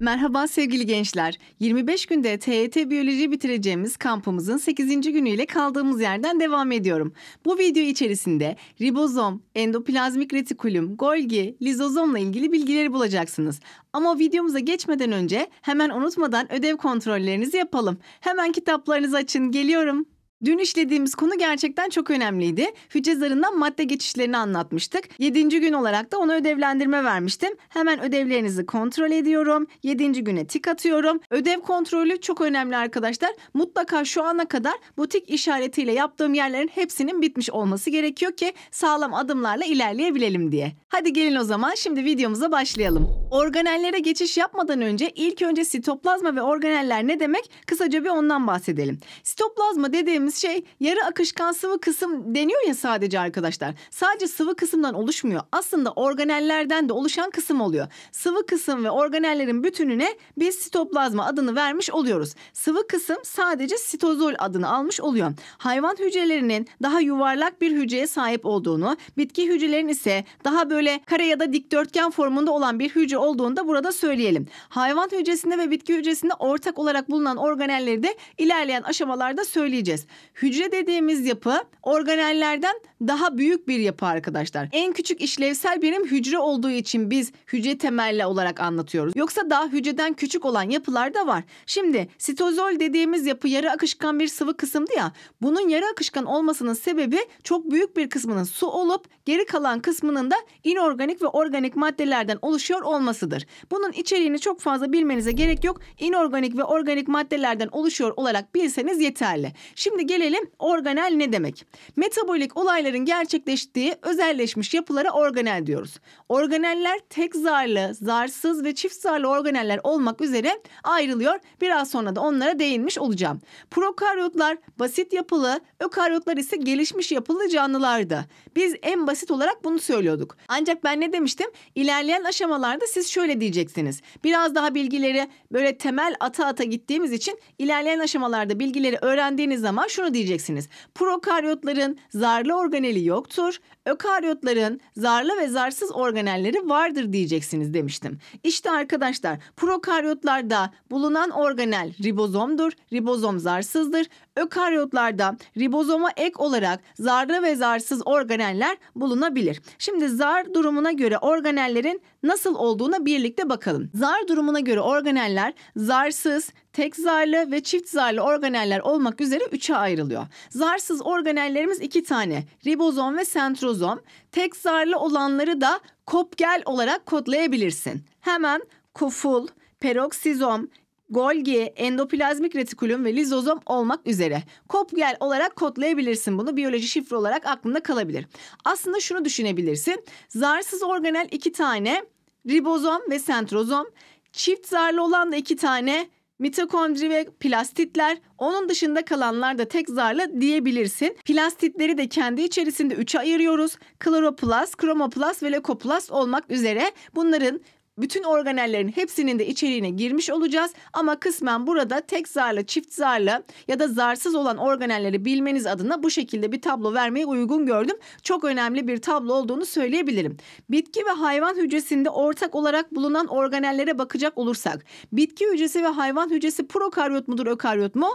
Merhaba sevgili gençler. 25 günde TYT e Biyoloji bitireceğimiz kampımızın 8. günüyle kaldığımız yerden devam ediyorum. Bu video içerisinde ribozom, endoplazmik retikulum, Golgi, lizozomla ilgili bilgileri bulacaksınız. Ama videomuza geçmeden önce hemen unutmadan ödev kontrollerinizi yapalım. Hemen kitaplarınızı açın. Geliyorum. Dün işlediğimiz konu gerçekten çok önemliydi. Hücre zarından madde geçişlerini anlatmıştık. Yedinci gün olarak da ona ödevlendirme vermiştim. Hemen ödevlerinizi kontrol ediyorum. Yedinci güne tik atıyorum. Ödev kontrolü çok önemli arkadaşlar. Mutlaka şu ana kadar bu tik işaretiyle yaptığım yerlerin hepsinin bitmiş olması gerekiyor ki sağlam adımlarla ilerleyebilelim diye. Hadi gelin o zaman şimdi videomuza başlayalım. Organellere geçiş yapmadan önce ilk önce sitoplazma ve organeller ne demek kısaca bir ondan bahsedelim. Sitoplazma dediğimiz dediğimiz şey yarı akışkan sıvı kısım deniyor ya sadece arkadaşlar. Sadece sıvı kısımdan oluşmuyor. Aslında organellerden de oluşan kısım oluyor. Sıvı kısım ve organellerin bütününe biz sitoplazma adını vermiş oluyoruz. Sıvı kısım sadece sitozol adını almış oluyor. Hayvan hücrelerinin daha yuvarlak bir hücreye sahip olduğunu, bitki hücrelerin ise daha böyle kare ya da dikdörtgen formunda olan bir hücre olduğunu da burada söyleyelim. Hayvan hücresinde ve bitki hücresinde ortak olarak bulunan organelleri de ilerleyen aşamalarda söyleyeceğiz. Hücre dediğimiz yapı organellerden daha büyük bir yapı arkadaşlar. En küçük işlevsel birim hücre olduğu için biz hücre temelli olarak anlatıyoruz. Yoksa daha hücreden küçük olan yapılar da var. Şimdi sitozol dediğimiz yapı yarı akışkan bir sıvı kısımdı ya. Bunun yarı akışkan olmasının sebebi çok büyük bir kısmının su olup geri kalan kısmının da inorganik ve organik maddelerden oluşuyor olmasıdır. Bunun içeriğini çok fazla bilmenize gerek yok. İnorganik ve organik maddelerden oluşuyor olarak bilseniz yeterli. Şimdi gelelim organel ne demek? Metabolik olayların gerçekleştiği özelleşmiş yapılara organel diyoruz. Organeller tek zarlı, zarsız ve çift zarlı organeller olmak üzere ayrılıyor. Biraz sonra da onlara değinmiş olacağım. Prokaryotlar basit yapılı, ökaryotlar ise gelişmiş yapılı canlılardı. Biz en basit olarak bunu söylüyorduk. Ancak ben ne demiştim? İlerleyen aşamalarda siz şöyle diyeceksiniz. Biraz daha bilgileri böyle temel ata ata gittiğimiz için ilerleyen aşamalarda bilgileri öğrendiğiniz zaman şu şunu diyeceksiniz. Prokaryotların zarlı organeli yoktur ökaryotların zarlı ve zarsız organelleri vardır diyeceksiniz demiştim. İşte arkadaşlar prokaryotlarda bulunan organel ribozomdur. Ribozom zarsızdır. Ökaryotlarda ribozoma ek olarak zarlı ve zarsız organeller bulunabilir. Şimdi zar durumuna göre organellerin nasıl olduğuna birlikte bakalım. Zar durumuna göre organeller zarsız, tek zarlı ve çift zarlı organeller olmak üzere üçe ayrılıyor. Zarsız organellerimiz iki tane. Ribozom ve sentrozom kromozom, tek zarlı olanları da kopgel olarak kodlayabilirsin. Hemen koful, peroksizom, Golgi, endoplazmik retikulum ve lizozom olmak üzere. Kopgel olarak kodlayabilirsin bunu. Biyoloji şifre olarak aklında kalabilir. Aslında şunu düşünebilirsin. Zarsız organel iki tane ribozom ve sentrozom. Çift zarlı olan da iki tane mitokondri ve plastitler. Onun dışında kalanlar da tek zarla diyebilirsin. Plastitleri de kendi içerisinde üçe ayırıyoruz. Kloroplast, kromoplast ve lekoplast olmak üzere bunların bütün organellerin hepsinin de içeriğine girmiş olacağız ama kısmen burada tek zarla, çift zarla ya da zarsız olan organelleri bilmeniz adına bu şekilde bir tablo vermeye uygun gördüm. Çok önemli bir tablo olduğunu söyleyebilirim. Bitki ve hayvan hücresinde ortak olarak bulunan organellere bakacak olursak bitki hücresi ve hayvan hücresi prokaryot mudur, ökaryot mu?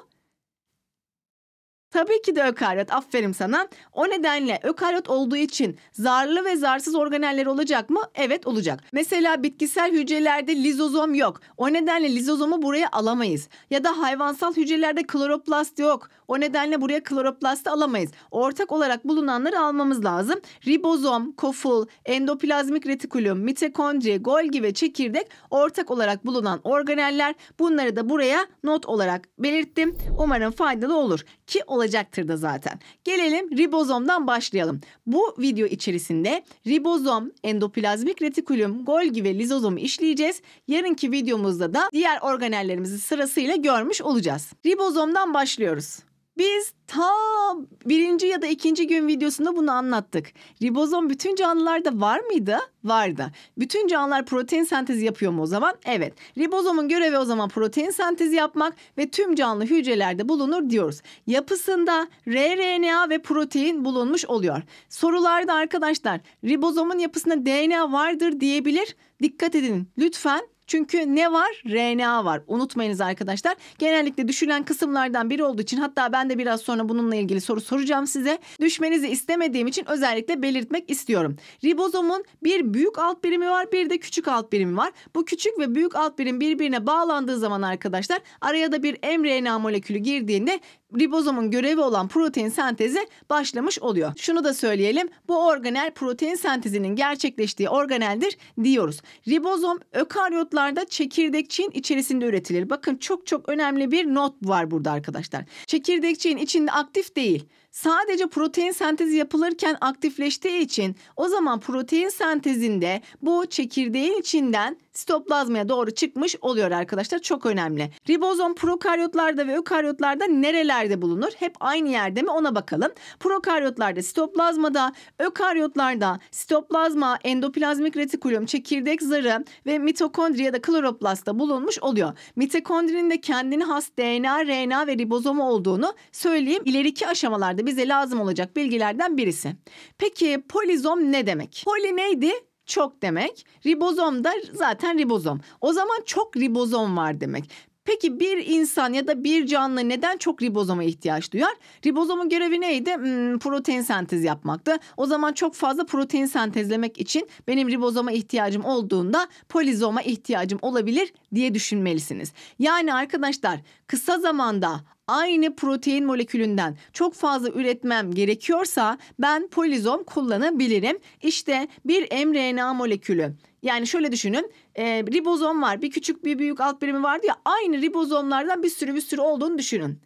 Tabii ki de ökaryot. Aferin sana. O nedenle ökaryot olduğu için zarlı ve zarsız organeller olacak mı? Evet olacak. Mesela bitkisel hücrelerde lizozom yok. O nedenle lizozomu buraya alamayız. Ya da hayvansal hücrelerde kloroplast yok. O nedenle buraya kloroplastı alamayız. Ortak olarak bulunanları almamız lazım. Ribozom, koful, endoplazmik retikulum, mitokondri, Golgi ve çekirdek ortak olarak bulunan organeller. Bunları da buraya not olarak belirttim. Umarım faydalı olur. Ki olacak olacaktır da zaten. Gelelim ribozomdan başlayalım. Bu video içerisinde ribozom, endoplazmik retikulum, Golgi ve lizozomu işleyeceğiz. Yarınki videomuzda da diğer organellerimizi sırasıyla görmüş olacağız. Ribozomdan başlıyoruz. Biz tam birinci ya da ikinci gün videosunda bunu anlattık. Ribozom bütün canlılarda var mıydı? Vardı. Bütün canlılar protein sentezi yapıyor mu o zaman? Evet. Ribozomun görevi o zaman protein sentezi yapmak ve tüm canlı hücrelerde bulunur diyoruz. Yapısında RNA ve protein bulunmuş oluyor. Sorularda arkadaşlar ribozomun yapısında DNA vardır diyebilir. Dikkat edin lütfen çünkü ne var? RNA var. Unutmayınız arkadaşlar. Genellikle düşülen kısımlardan biri olduğu için hatta ben de biraz sonra bununla ilgili soru soracağım size. Düşmenizi istemediğim için özellikle belirtmek istiyorum. Ribozomun bir büyük alt birimi var bir de küçük alt birimi var. Bu küçük ve büyük alt birim birbirine bağlandığı zaman arkadaşlar araya da bir mRNA molekülü girdiğinde ribozomun görevi olan protein sentezi başlamış oluyor. Şunu da söyleyelim. Bu organel protein sentezinin gerçekleştiği organeldir diyoruz. Ribozom ökaryotlarda çekirdekçiğin içerisinde üretilir. Bakın çok çok önemli bir not var burada arkadaşlar. Çekirdekçiğin içinde aktif değil. Sadece protein sentezi yapılırken aktifleştiği için o zaman protein sentezinde bu çekirdeğin içinden sitoplazmaya doğru çıkmış oluyor arkadaşlar. Çok önemli. Ribozom prokaryotlarda ve ökaryotlarda nerelerde bulunur? Hep aynı yerde mi ona bakalım. Prokaryotlarda sitoplazmada, ökaryotlarda sitoplazma, endoplazmik retikulum, çekirdek zarı ve mitokondri ya da kloroplastta bulunmuş oluyor. Mitokondrinin de kendini has DNA, RNA ve ribozomu olduğunu söyleyeyim. İleriki aşamalarda bize lazım olacak bilgilerden birisi. Peki polizom ne demek? Poli neydi? çok demek. Ribozom da zaten ribozom. O zaman çok ribozom var demek. Peki bir insan ya da bir canlı neden çok ribozoma ihtiyaç duyar? Ribozomun görevi neydi? Hmm, protein sentez yapmaktı. O zaman çok fazla protein sentezlemek için benim ribozoma ihtiyacım olduğunda polizoma ihtiyacım olabilir diye düşünmelisiniz. Yani arkadaşlar kısa zamanda aynı protein molekülünden çok fazla üretmem gerekiyorsa ben polizom kullanabilirim. İşte bir mRNA molekülü. Yani şöyle düşünün e, ribozom var bir küçük bir büyük alt birimi vardı ya aynı ribozomlardan bir sürü bir sürü olduğunu düşünün.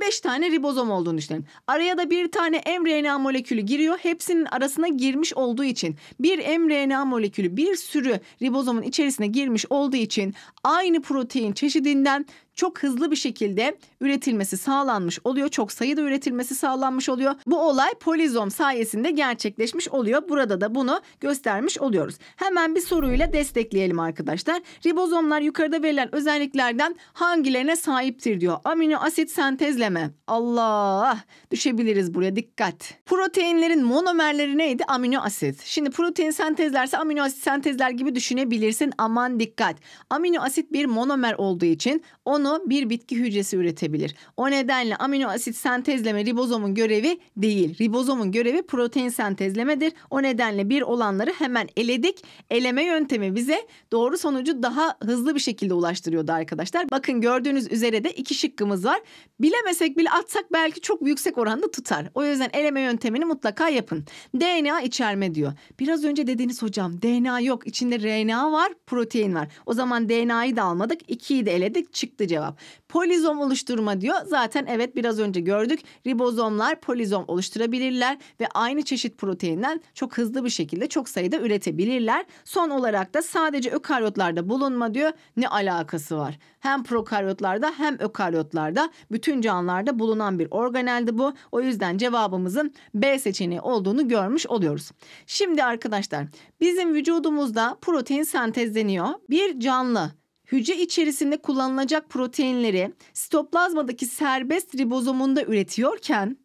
5 tane ribozom olduğunu düşünün. Araya da bir tane mRNA molekülü giriyor. Hepsinin arasına girmiş olduğu için bir mRNA molekülü bir sürü ribozomun içerisine girmiş olduğu için aynı protein çeşidinden çok hızlı bir şekilde üretilmesi sağlanmış oluyor. Çok sayıda üretilmesi sağlanmış oluyor. Bu olay polizom sayesinde gerçekleşmiş oluyor. Burada da bunu göstermiş oluyoruz. Hemen bir soruyla destekleyelim arkadaşlar. Ribozomlar yukarıda verilen özelliklerden hangilerine sahiptir diyor. Amino asit sentezleme. Allah! Düşebiliriz buraya dikkat. Proteinlerin monomerleri neydi? Amino asit. Şimdi protein sentezlerse amino asit sentezler gibi düşünebilirsin. Aman dikkat. Amino asit bir monomer olduğu için onu bunu bir bitki hücresi üretebilir. O nedenle amino asit sentezleme ribozomun görevi değil. Ribozomun görevi protein sentezlemedir. O nedenle bir olanları hemen eledik. Eleme yöntemi bize doğru sonucu daha hızlı bir şekilde ulaştırıyordu arkadaşlar. Bakın gördüğünüz üzere de iki şıkkımız var. Bilemesek bile atsak belki çok yüksek oranda tutar. O yüzden eleme yöntemini mutlaka yapın. DNA içerme diyor. Biraz önce dediğiniz hocam DNA yok. içinde RNA var, protein var. O zaman DNA'yı da almadık. 2'yi de eledik. Çıktı cevap. Polizom oluşturma diyor. Zaten evet biraz önce gördük. Ribozomlar polizom oluşturabilirler ve aynı çeşit proteinden çok hızlı bir şekilde çok sayıda üretebilirler. Son olarak da sadece ökaryotlarda bulunma diyor. Ne alakası var? Hem prokaryotlarda hem ökaryotlarda bütün canlılarda bulunan bir organeldi bu. O yüzden cevabımızın B seçeneği olduğunu görmüş oluyoruz. Şimdi arkadaşlar bizim vücudumuzda protein sentezleniyor. Bir canlı hücre içerisinde kullanılacak proteinleri sitoplazmadaki serbest ribozomunda üretiyorken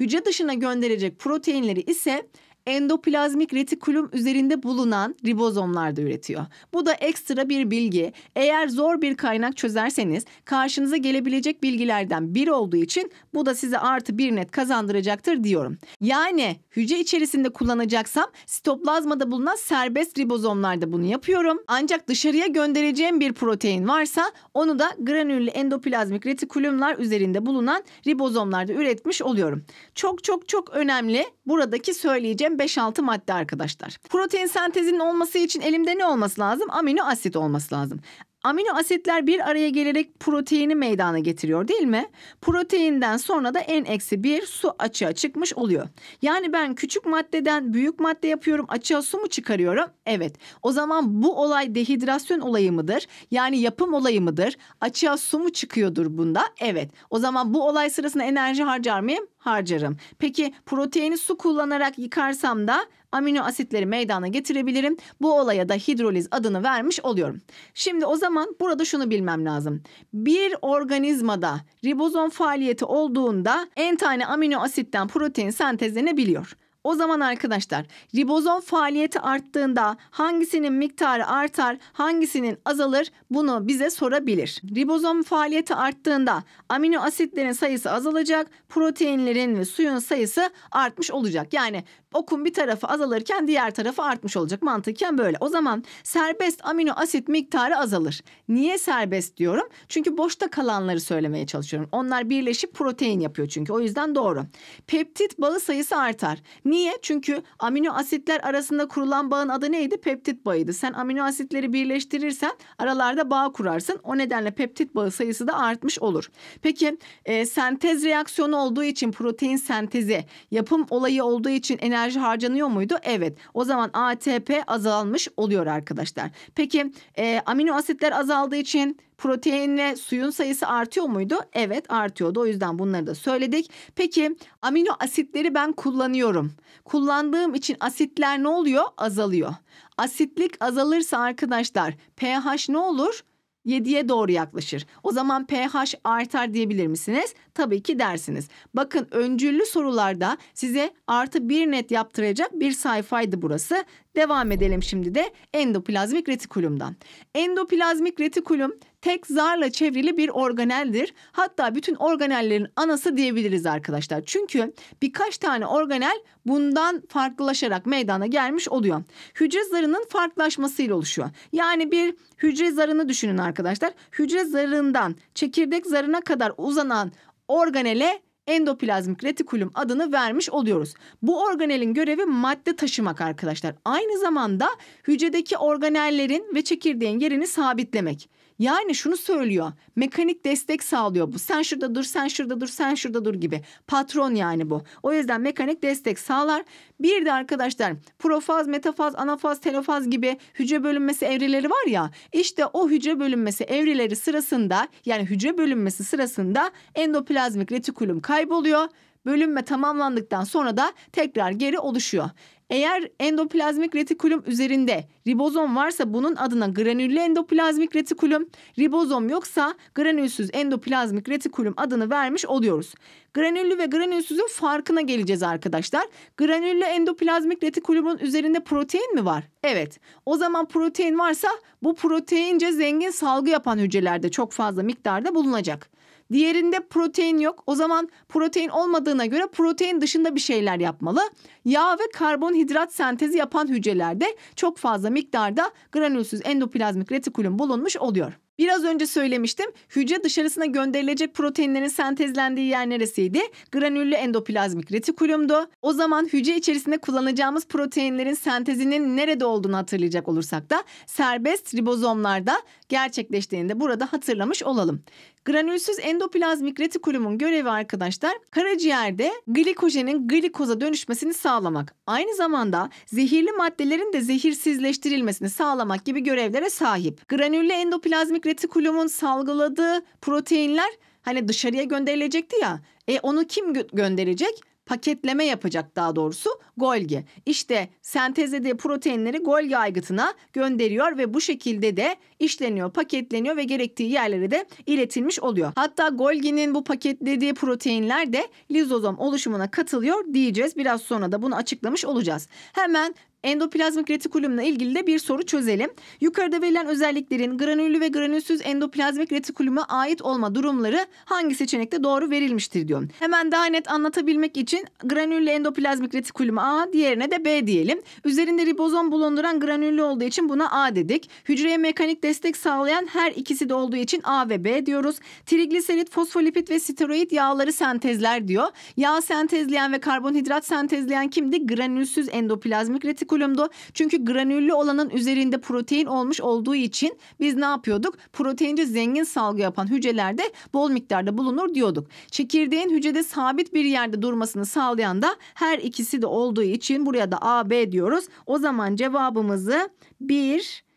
hücre dışına gönderecek proteinleri ise endoplazmik retikulum üzerinde bulunan ribozomlarda üretiyor. Bu da ekstra bir bilgi. Eğer zor bir kaynak çözerseniz karşınıza gelebilecek bilgilerden biri olduğu için bu da size artı bir net kazandıracaktır diyorum. Yani hücre içerisinde kullanacaksam sitoplazmada bulunan serbest ribozomlarda bunu yapıyorum. Ancak dışarıya göndereceğim bir protein varsa onu da granüllü endoplazmik retikulumlar üzerinde bulunan ribozomlarda üretmiş oluyorum. Çok çok çok önemli buradaki söyleyeceğim 5-6 madde arkadaşlar. Protein sentezinin olması için elimde ne olması lazım? Amino asit olması lazım. Amino asitler bir araya gelerek proteini meydana getiriyor değil mi? Proteinden sonra da n eksi 1 su açığa çıkmış oluyor. Yani ben küçük maddeden büyük madde yapıyorum açığa su mu çıkarıyorum? Evet. O zaman bu olay dehidrasyon olayı mıdır? Yani yapım olayı mıdır? Açığa su mu çıkıyordur bunda? Evet. O zaman bu olay sırasında enerji harcar mıyım? Harcarım. Peki proteini su kullanarak yıkarsam da amino asitleri meydana getirebilirim. Bu olaya da hidroliz adını vermiş oluyorum. Şimdi o zaman burada şunu bilmem lazım. Bir organizmada ribozom faaliyeti olduğunda en tane amino asitten protein sentezlenebiliyor. O zaman arkadaşlar ribozom faaliyeti arttığında hangisinin miktarı artar, hangisinin azalır bunu bize sorabilir. Ribozom faaliyeti arttığında amino asitlerin sayısı azalacak, proteinlerin ve suyun sayısı artmış olacak. Yani okun bir tarafı azalırken diğer tarafı artmış olacak. Mantıken böyle. O zaman serbest amino asit miktarı azalır. Niye serbest diyorum? Çünkü boşta kalanları söylemeye çalışıyorum. Onlar birleşip protein yapıyor çünkü. O yüzden doğru. Peptit bağı sayısı artar. Niye? Niye? Çünkü amino asitler arasında kurulan bağın adı neydi? Peptit bağıydı. Sen amino asitleri birleştirirsen aralarda bağ kurarsın. O nedenle peptit bağı sayısı da artmış olur. Peki e, sentez reaksiyonu olduğu için protein sentezi yapım olayı olduğu için enerji harcanıyor muydu? Evet. O zaman ATP azalmış oluyor arkadaşlar. Peki e, amino asitler azaldığı için Proteinle suyun sayısı artıyor muydu? Evet artıyordu. O yüzden bunları da söyledik. Peki amino asitleri ben kullanıyorum. Kullandığım için asitler ne oluyor? Azalıyor. Asitlik azalırsa arkadaşlar pH ne olur? 7'ye doğru yaklaşır. O zaman pH artar diyebilir misiniz? Tabii ki dersiniz. Bakın öncüllü sorularda size artı bir net yaptıracak bir sayfaydı burası. Devam edelim şimdi de endoplazmik retikulumdan. Endoplazmik retikulum tek zarla çevrili bir organeldir. Hatta bütün organellerin anası diyebiliriz arkadaşlar. Çünkü birkaç tane organel bundan farklılaşarak meydana gelmiş oluyor. Hücre zarının farklılaşmasıyla oluşuyor. Yani bir hücre zarını düşünün arkadaşlar. Hücre zarından çekirdek zarına kadar uzanan organele endoplazmik retikulum adını vermiş oluyoruz. Bu organelin görevi madde taşımak arkadaşlar. Aynı zamanda hücredeki organellerin ve çekirdeğin yerini sabitlemek. Yani şunu söylüyor. Mekanik destek sağlıyor bu. Sen şurada dur, sen şurada dur, sen şurada dur gibi. Patron yani bu. O yüzden mekanik destek sağlar. Bir de arkadaşlar profaz, metafaz, anafaz, telofaz gibi hücre bölünmesi evreleri var ya. İşte o hücre bölünmesi evreleri sırasında yani hücre bölünmesi sırasında endoplazmik retikulum kayboluyor bölünme tamamlandıktan sonra da tekrar geri oluşuyor. Eğer endoplazmik retikulum üzerinde ribozom varsa bunun adına granüllü endoplazmik retikulum, ribozom yoksa granülsüz endoplazmik retikulum adını vermiş oluyoruz. Granüllü ve granülsüzün farkına geleceğiz arkadaşlar. Granüllü endoplazmik retikulumun üzerinde protein mi var? Evet. O zaman protein varsa bu proteince zengin salgı yapan hücrelerde çok fazla miktarda bulunacak. Diğerinde protein yok. O zaman protein olmadığına göre protein dışında bir şeyler yapmalı. Yağ ve karbonhidrat sentezi yapan hücrelerde çok fazla miktarda granülsüz endoplazmik retikulum bulunmuş oluyor. Biraz önce söylemiştim. Hücre dışarısına gönderilecek proteinlerin sentezlendiği yer neresiydi? Granüllü endoplazmik retikulumdu. O zaman hücre içerisinde kullanacağımız proteinlerin sentezinin nerede olduğunu hatırlayacak olursak da serbest ribozomlarda gerçekleştiğini de burada hatırlamış olalım. Granülsüz endoplazmik retikulumun görevi arkadaşlar karaciğerde glikojenin glikoza dönüşmesini sağlamak. Aynı zamanda zehirli maddelerin de zehirsizleştirilmesini sağlamak gibi görevlere sahip. Granüllü endoplazmik retikulumun salgıladığı proteinler hani dışarıya gönderilecekti ya. E onu kim gö- gönderecek? paketleme yapacak daha doğrusu Golgi. İşte sentezlediği proteinleri Golgi aygıtına gönderiyor ve bu şekilde de işleniyor, paketleniyor ve gerektiği yerlere de iletilmiş oluyor. Hatta Golgi'nin bu paketlediği proteinler de lizozom oluşumuna katılıyor diyeceğiz. Biraz sonra da bunu açıklamış olacağız. Hemen endoplazmik retikulumla ilgili de bir soru çözelim. Yukarıda verilen özelliklerin granüllü ve granülsüz endoplazmik retikuluma ait olma durumları hangi seçenekte doğru verilmiştir diyor. Hemen daha net anlatabilmek için granüllü endoplazmik retikulum A, diğerine de B diyelim. Üzerinde ribozom bulunduran granüllü olduğu için buna A dedik. Hücreye mekanik destek sağlayan her ikisi de olduğu için A ve B diyoruz. Trigliserit, fosfolipit ve steroid yağları sentezler diyor. Yağ sentezleyen ve karbonhidrat sentezleyen kimdi? Granülsüz endoplazmik retikulum multikulumdu. Çünkü granüllü olanın üzerinde protein olmuş olduğu için biz ne yapıyorduk? Proteinci zengin salgı yapan hücrelerde bol miktarda bulunur diyorduk. Çekirdeğin hücrede sabit bir yerde durmasını sağlayan da her ikisi de olduğu için buraya da A, B diyoruz. O zaman cevabımızı 1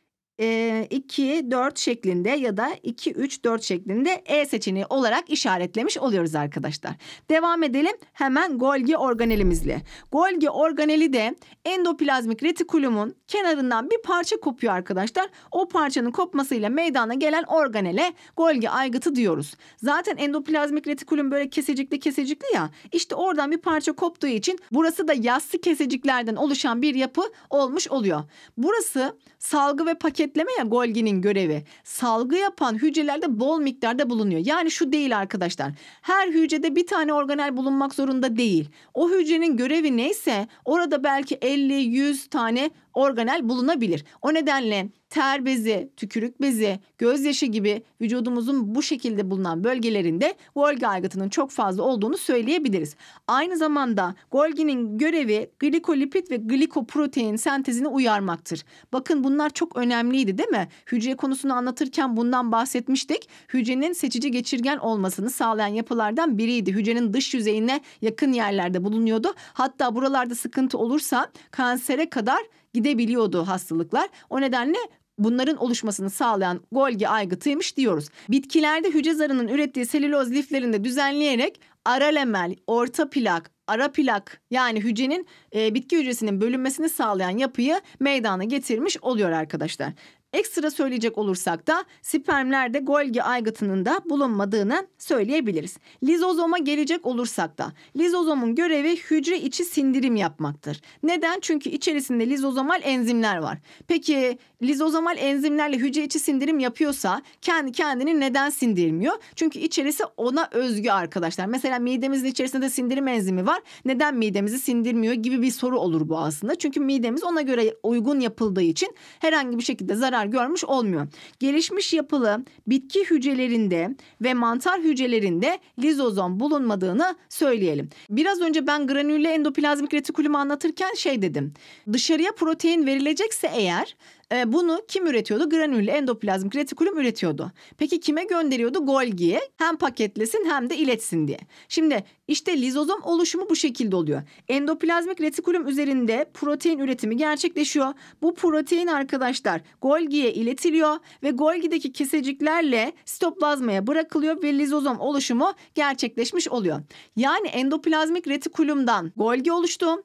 2, 4 şeklinde ya da 2, 3, 4 şeklinde E seçeneği olarak işaretlemiş oluyoruz arkadaşlar. Devam edelim hemen Golgi organelimizle. Golgi organeli de endoplazmik retikulumun kenarından bir parça kopuyor arkadaşlar. O parçanın kopmasıyla meydana gelen organele Golgi aygıtı diyoruz. Zaten endoplazmik retikulum böyle kesecikli kesecikli ya. İşte oradan bir parça koptuğu için burası da yassı keseciklerden oluşan bir yapı olmuş oluyor. Burası salgı ve paket denetleme ya Golgi'nin görevi. Salgı yapan hücrelerde bol miktarda bulunuyor. Yani şu değil arkadaşlar. Her hücrede bir tane organel bulunmak zorunda değil. O hücrenin görevi neyse orada belki 50-100 tane organel bulunabilir. O nedenle ter bezi, tükürük bezi, gözyaşı gibi vücudumuzun bu şekilde bulunan bölgelerinde Golgi aygıtının çok fazla olduğunu söyleyebiliriz. Aynı zamanda Golgi'nin görevi glikolipid ve glikoprotein sentezini uyarmaktır. Bakın bunlar çok önemliydi değil mi? Hücre konusunu anlatırken bundan bahsetmiştik. Hücrenin seçici geçirgen olmasını sağlayan yapılardan biriydi. Hücrenin dış yüzeyine yakın yerlerde bulunuyordu. Hatta buralarda sıkıntı olursa kansere kadar gidebiliyordu hastalıklar. O nedenle bunların oluşmasını sağlayan Golgi aygıtıymış diyoruz. Bitkilerde hücre zarının ürettiği selüloz liflerinde düzenleyerek ara lemel, orta plak, ara plak yani hücrenin e, bitki hücresinin bölünmesini sağlayan yapıyı meydana getirmiş oluyor arkadaşlar. Ekstra söyleyecek olursak da spermlerde Golgi aygıtının da bulunmadığını söyleyebiliriz. Lizozoma gelecek olursak da lizozomun görevi hücre içi sindirim yapmaktır. Neden? Çünkü içerisinde lizozomal enzimler var. Peki lizozomal enzimlerle hücre içi sindirim yapıyorsa kendi kendini neden sindirmiyor? Çünkü içerisi ona özgü arkadaşlar. Mesela midemizin içerisinde sindirim enzimi var. Neden midemizi sindirmiyor gibi bir soru olur bu aslında. Çünkü midemiz ona göre uygun yapıldığı için herhangi bir şekilde zarar zarar görmüş olmuyor. Gelişmiş yapılı bitki hücrelerinde ve mantar hücrelerinde lizozom bulunmadığını söyleyelim. Biraz önce ben granülle endoplazmik retikulum'u anlatırken şey dedim. Dışarıya protein verilecekse eğer e, bunu kim üretiyordu? Granül endoplazm retikulum üretiyordu. Peki kime gönderiyordu? Golgi'ye. Hem paketlesin hem de iletsin diye. Şimdi işte lizozom oluşumu bu şekilde oluyor. Endoplazmik retikulum üzerinde protein üretimi gerçekleşiyor. Bu protein arkadaşlar Golgi'ye iletiliyor ve Golgi'deki keseciklerle sitoplazmaya bırakılıyor ve lizozom oluşumu gerçekleşmiş oluyor. Yani endoplazmik retikulumdan Golgi oluştu.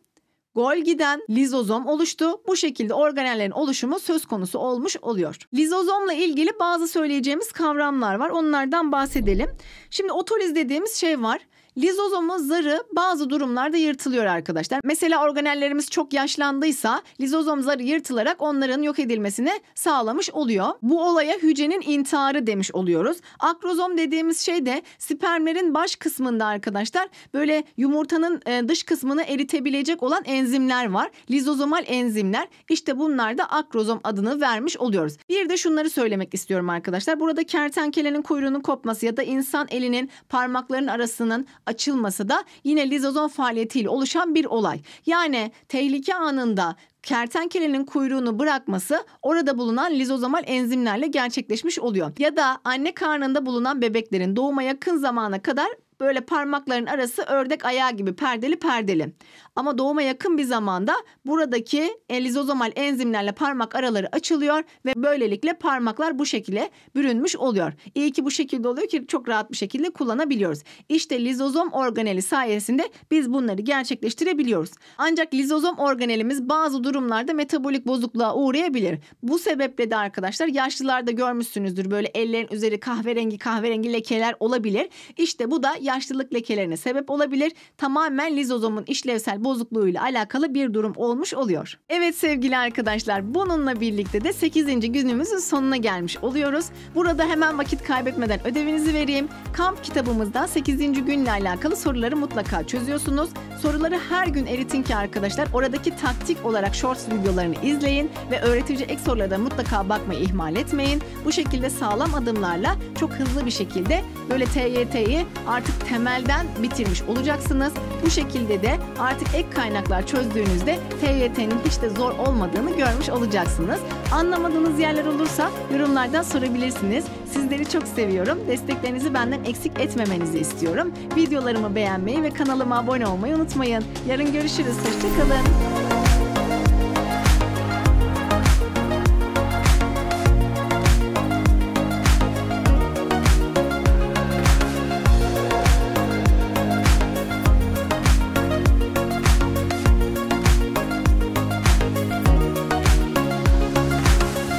Golgi'den lizozom oluştu. Bu şekilde organellerin oluşumu söz konusu olmuş oluyor. Lizozomla ilgili bazı söyleyeceğimiz kavramlar var. Onlardan bahsedelim. Şimdi otoliz dediğimiz şey var. Lizozomun zarı bazı durumlarda yırtılıyor arkadaşlar. Mesela organellerimiz çok yaşlandıysa lizozom zarı yırtılarak onların yok edilmesini sağlamış oluyor. Bu olaya hücrenin intiharı demiş oluyoruz. Akrozom dediğimiz şey de spermlerin baş kısmında arkadaşlar böyle yumurtanın e, dış kısmını eritebilecek olan enzimler var. Lizozomal enzimler. işte bunlar da akrozom adını vermiş oluyoruz. Bir de şunları söylemek istiyorum arkadaşlar. Burada kertenkelenin kuyruğunun kopması ya da insan elinin parmakların arasının açılması da yine lizozom faaliyetiyle oluşan bir olay. Yani tehlike anında kertenkelenin kuyruğunu bırakması orada bulunan lizozomal enzimlerle gerçekleşmiş oluyor. Ya da anne karnında bulunan bebeklerin doğuma yakın zamana kadar böyle parmakların arası ördek ayağı gibi perdeli perdeli. Ama doğuma yakın bir zamanda buradaki e, lizozomal enzimlerle parmak araları açılıyor ve böylelikle parmaklar bu şekilde bürünmüş oluyor. İyi ki bu şekilde oluyor ki çok rahat bir şekilde kullanabiliyoruz. İşte lizozom organeli sayesinde biz bunları gerçekleştirebiliyoruz. Ancak lizozom organelimiz bazı durumlarda metabolik bozukluğa uğrayabilir. Bu sebeple de arkadaşlar yaşlılarda görmüşsünüzdür böyle ellerin üzeri kahverengi kahverengi lekeler olabilir. İşte bu da yaşlılık lekelerine sebep olabilir. Tamamen lizozomun işlevsel bozukluğuyla alakalı bir durum olmuş oluyor. Evet sevgili arkadaşlar bununla birlikte de 8. günümüzün sonuna gelmiş oluyoruz. Burada hemen vakit kaybetmeden ödevinizi vereyim. Kamp kitabımızda 8. günle alakalı soruları mutlaka çözüyorsunuz. Soruları her gün eritin ki arkadaşlar oradaki taktik olarak shorts videolarını izleyin ve öğretici ek sorulara da mutlaka bakmayı ihmal etmeyin. Bu şekilde sağlam adımlarla çok hızlı bir şekilde böyle TYT'yi artık temelden bitirmiş olacaksınız. Bu şekilde de artık ek kaynaklar çözdüğünüzde TYT'nin hiç de zor olmadığını görmüş olacaksınız. Anlamadığınız yerler olursa yorumlardan sorabilirsiniz. Sizleri çok seviyorum. Desteklerinizi benden eksik etmemenizi istiyorum. Videolarımı beğenmeyi ve kanalıma abone olmayı unutmayın. Yarın görüşürüz. Hoşçakalın.